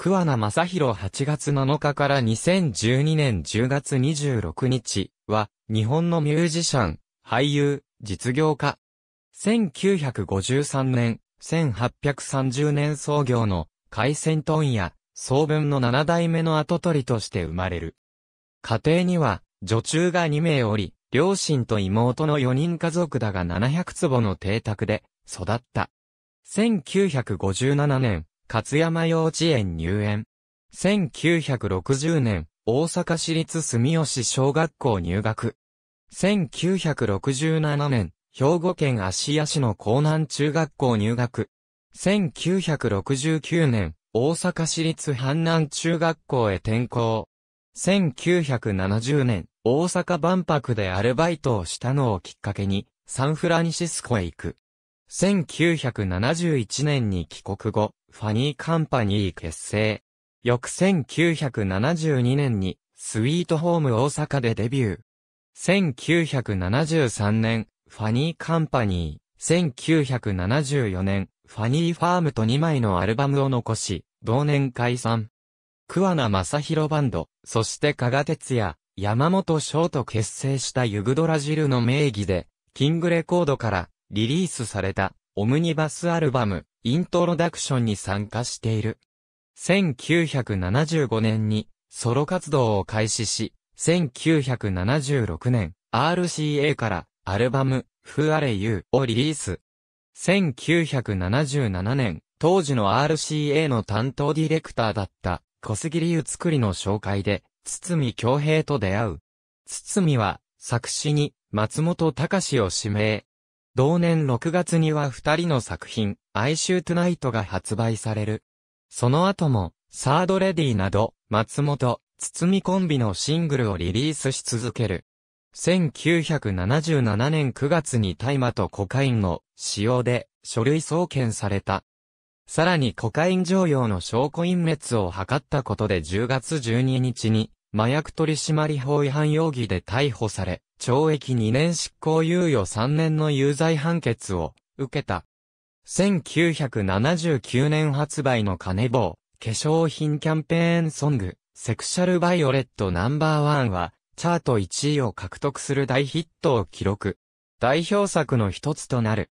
桑名正宏8月7日から2012年10月26日は、日本のミュージシャン、俳優、実業家。1953年、1830年創業の海鮮問屋、総分の7代目の跡取りとして生まれる。家庭には、女中が2名おり、両親と妹の4人家族だが700坪の邸宅で育った。1957年、勝山幼稚園入園。1960年、大阪市立住吉小学校入学。1967年、兵庫県芦屋市の江南中学校入学。1969年、大阪市立阪南中学校へ転校。1970年、大阪万博でアルバイトをしたのをきっかけに、サンフランシスコへ行く。1971年に帰国後、ファニーカンパニー結成。翌1972年に、スイートホーム大阪でデビュー。1973年、ファニーカンパニー。1974年、ファニーファームと2枚のアルバムを残し、同年解散。桑名正宏バンド、そして加賀哲也、山本翔と結成したユグドラジルの名義で、キングレコードからリリースされたオムニバスアルバム、イントロダクションに参加している。1975年にソロ活動を開始し、1976年 RCA からアルバム、フアレユーをリリース。1977年、当時の RCA の担当ディレクターだった小杉流作りの紹介で、堤京平と出会う。堤は作詞に松本隆を指名、同年6月には二人の作品、哀愁トゥナイトが発売される。その後も、サードレディなど、松本、包みコンビのシングルをリリースし続ける。1977年9月に大麻とコカインの使用で書類送検された。さらにコカイン常用の証拠隠滅を図ったことで10月12日に麻薬取締法違反容疑で逮捕され、懲役2年執行猶予3年の有罪判決を受けた。1979年発売の金棒、化粧品キャンペーンソング、セクシャルバイオレットナンバーワンは、チャート1位を獲得する大ヒットを記録。代表作の一つとなる。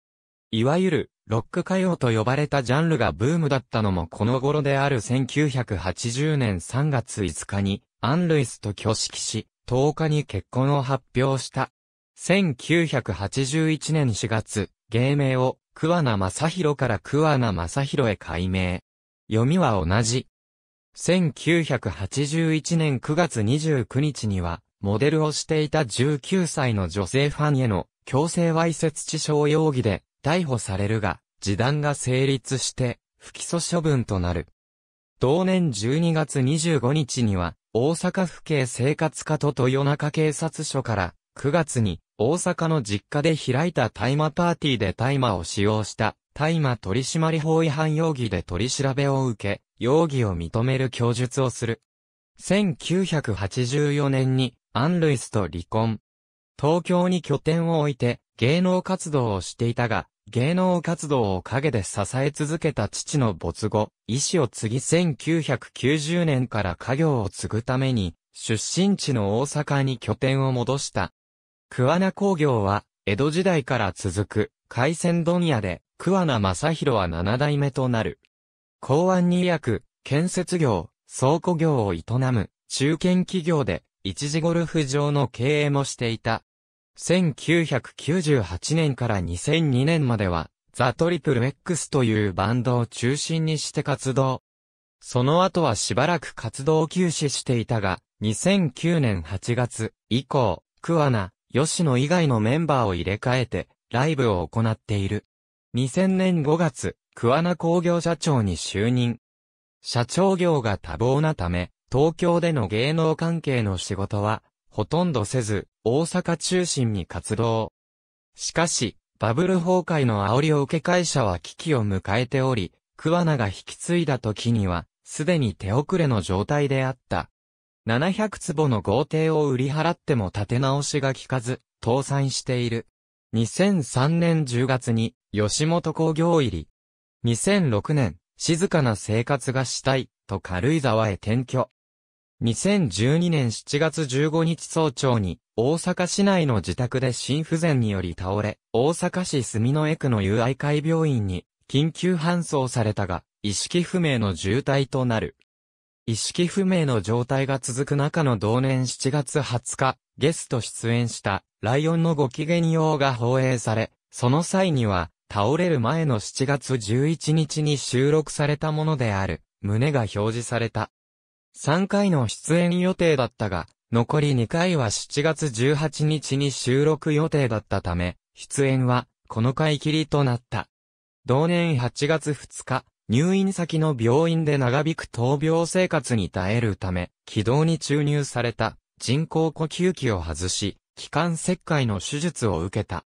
いわゆる、ロック歌謡と呼ばれたジャンルがブームだったのもこの頃である1980年3月5日に、アン・ルイスと挙式し、10日に結婚を発表した。1981年4月、芸名を桑名正宏から桑名正宏へ改名。読みは同じ。1981年9月29日には、モデルをしていた19歳の女性ファンへの強制わいせつ致傷容疑で逮捕されるが、示談が成立して不起訴処分となる。同年12月25日には、大阪府警生活課と豊中警察署から、9月に大阪の実家で開いた大麻パーティーで大麻を使用した大麻取締法違反容疑で取り調べを受け、容疑を認める供述をする。1984年にアン・ルイスと離婚。東京に拠点を置いて芸能活動をしていたが、芸能活動を陰で支え続けた父の没後、医師を継ぎ1990年から家業を継ぐために、出身地の大阪に拠点を戻した。桑名工業は、江戸時代から続く、海鮮問屋で、桑名正宏は七代目となる。港湾に約、建設業、倉庫業を営む、中堅企業で、一時ゴルフ場の経営もしていた。1998年から2002年までは、ザ・トリプル X というバンドを中心にして活動。その後はしばらく活動を休止していたが、2009年8月以降、桑名、吉野以外のメンバーを入れ替えて、ライブを行っている。2000年5月、桑名工業社長に就任。社長業が多忙なため、東京での芸能関係の仕事はほとんどせず、大阪中心に活動。しかし、バブル崩壊の煽りを受け会社は危機を迎えており、桑名が引き継いだ時には、すでに手遅れの状態であった。700坪の豪邸を売り払っても立て直しが効かず、倒産している。2003年10月に、吉本工業入り。2006年、静かな生活がしたい、と軽井沢へ転居。2012年7月15日早朝に、大阪市内の自宅で心不全により倒れ、大阪市住之江区の友愛会病院に、緊急搬送されたが、意識不明の重体となる。意識不明の状態が続く中の同年7月20日、ゲスト出演した、ライオンのご機嫌うが放映され、その際には、倒れる前の7月11日に収録されたものである、胸が表示された。3回の出演予定だったが、残り2回は7月18日に収録予定だったため、出演はこの回きりとなった。同年8月2日、入院先の病院で長引く闘病生活に耐えるため、軌道に注入された人工呼吸器を外し、気管切開の手術を受けた。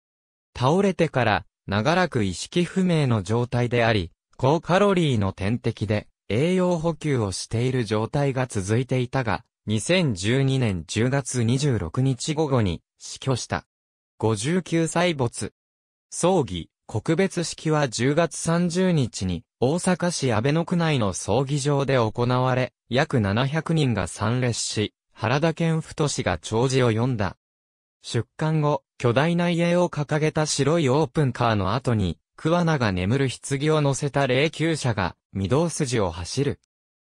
倒れてから長らく意識不明の状態であり、高カロリーの点滴で栄養補給をしている状態が続いていたが、2012年10月26日午後に死去した。59歳没。葬儀、告別式は10月30日に大阪市安倍野区内の葬儀場で行われ、約700人が参列し、原田健太氏が弔辞を読んだ。出棺後、巨大な家を掲げた白いオープンカーの後に、桑名が眠る棺を乗せた霊柩車が、御堂筋を走る。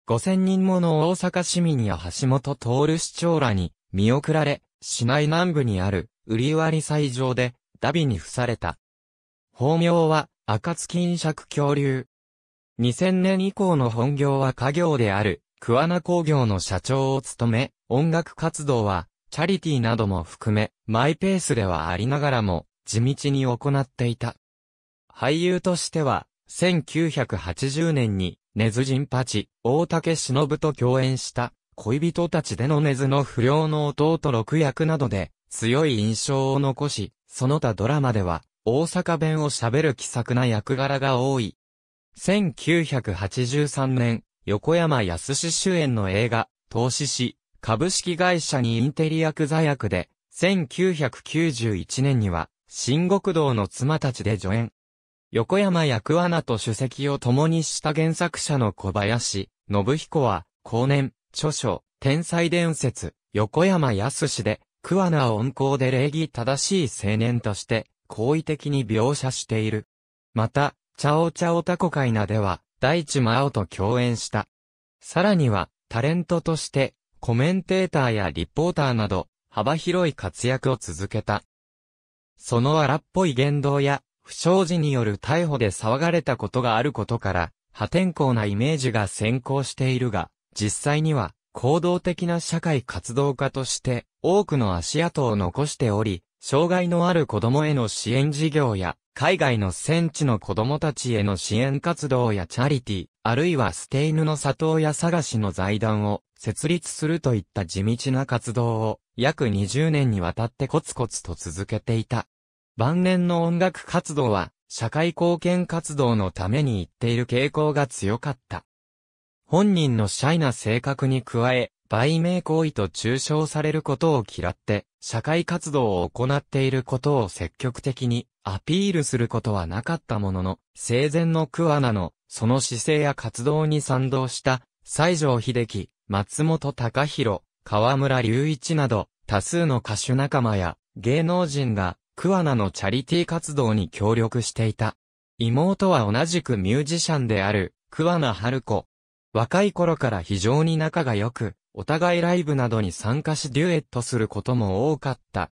五千人もの大阪市民や橋本徹市長らに、見送られ、市内南部にある、売割祭場で、ダビに付された。法名は、赤月印尺恐竜。2000年以降の本業は家業である、桑名工業の社長を務め、音楽活動は、チャリティなども含め、マイペースではありながらも、地道に行っていた。俳優としては、1980年に、根津人八、大竹忍と共演した、恋人たちでの根津の不良の弟六役などで、強い印象を残し、その他ドラマでは、大阪弁を喋る気さくな役柄が多い。1983年、横山康主演の映画、投資し、株式会社にインテリ役座役で、1991年には、新国道の妻たちで助演。横山役穴と主席を共にした原作者の小林、信彦は、後年、著書、天才伝説、横山康で、桑名温厚で礼儀正しい青年として、好意的に描写している。また、チャオチャオタコ会なでは、大地真央と共演した。さらには、タレントとして、コメンテーターやリポーターなど、幅広い活躍を続けた。その荒っぽい言動や、不祥事による逮捕で騒がれたことがあることから、破天荒なイメージが先行しているが、実際には、行動的な社会活動家として、多くの足跡を残しており、障害のある子供への支援事業や、海外の戦地の子供たちへの支援活動やチャリティ、あるいは捨て犬の里親探しの財団を設立するといった地道な活動を、約20年にわたってコツコツと続けていた。晩年の音楽活動は、社会貢献活動のために行っている傾向が強かった。本人のシャイな性格に加え、売名行為と中傷されることを嫌って、社会活動を行っていることを積極的にアピールすることはなかったものの、生前の桑名の、その姿勢や活動に賛同した、西城秀樹、松本隆弘、河村隆一など、多数の歌手仲間や芸能人が桑名のチャリティー活動に協力していた。妹は同じくミュージシャンである、桑名春子。若い頃から非常に仲が良く、お互いライブなどに参加しデュエットすることも多かった。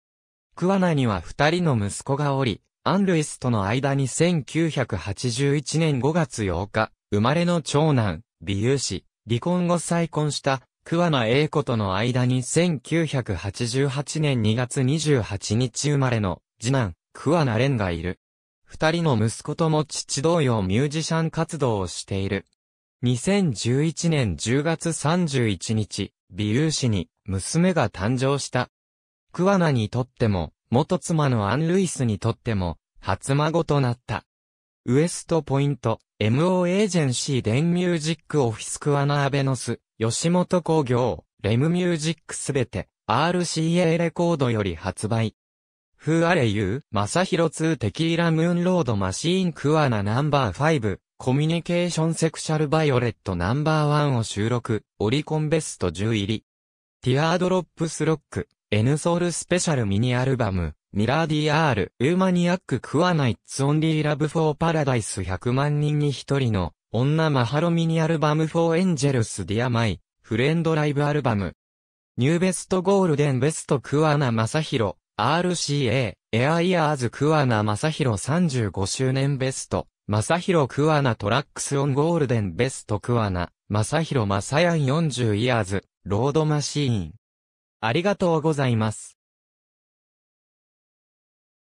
桑名には二人の息子がおり、アン・ルイスとの間に1981年5月8日、生まれの長男、美優氏、離婚後再婚した、桑名英子との間に1988年2月28日生まれの、次男、桑名蓮がいる。二人の息子とも父同様ミュージシャン活動をしている。2011年10月31日、美優氏に娘が誕生した。桑名にとっても、元妻のアン・ルイスにとっても、初孫となった。ウエストポイント、MO エージェンシーデンミュージックオフィスクアナアベノス、吉本工業、レムミュージックすべて、RCA レコードより発売。are you? マサヒロ2テキーラムーンロードマシーンクワナナンバー5、コミュニケーションセクシャルバイオレットナンバー1を収録、オリコンベスト10入り。ティアードロップスロック、エヌソールスペシャルミニアルバム、ミラーディアール、ウーマニアッククワナイッツオンリーラブフォーパラダイス100万人に一人の、女マハロミニアルバムフォーエンジェルスディアマイ、フレンドライブアルバム。ニューベストゴールデンベストクワナマサヒロ、RCA、エアイヤーズ桑名正ロ35周年ベスト、正ク桑名トラックスオンゴールデンベスト桑名、正サ正ン40イヤーズ、ロードマシーン。ありがとうございます。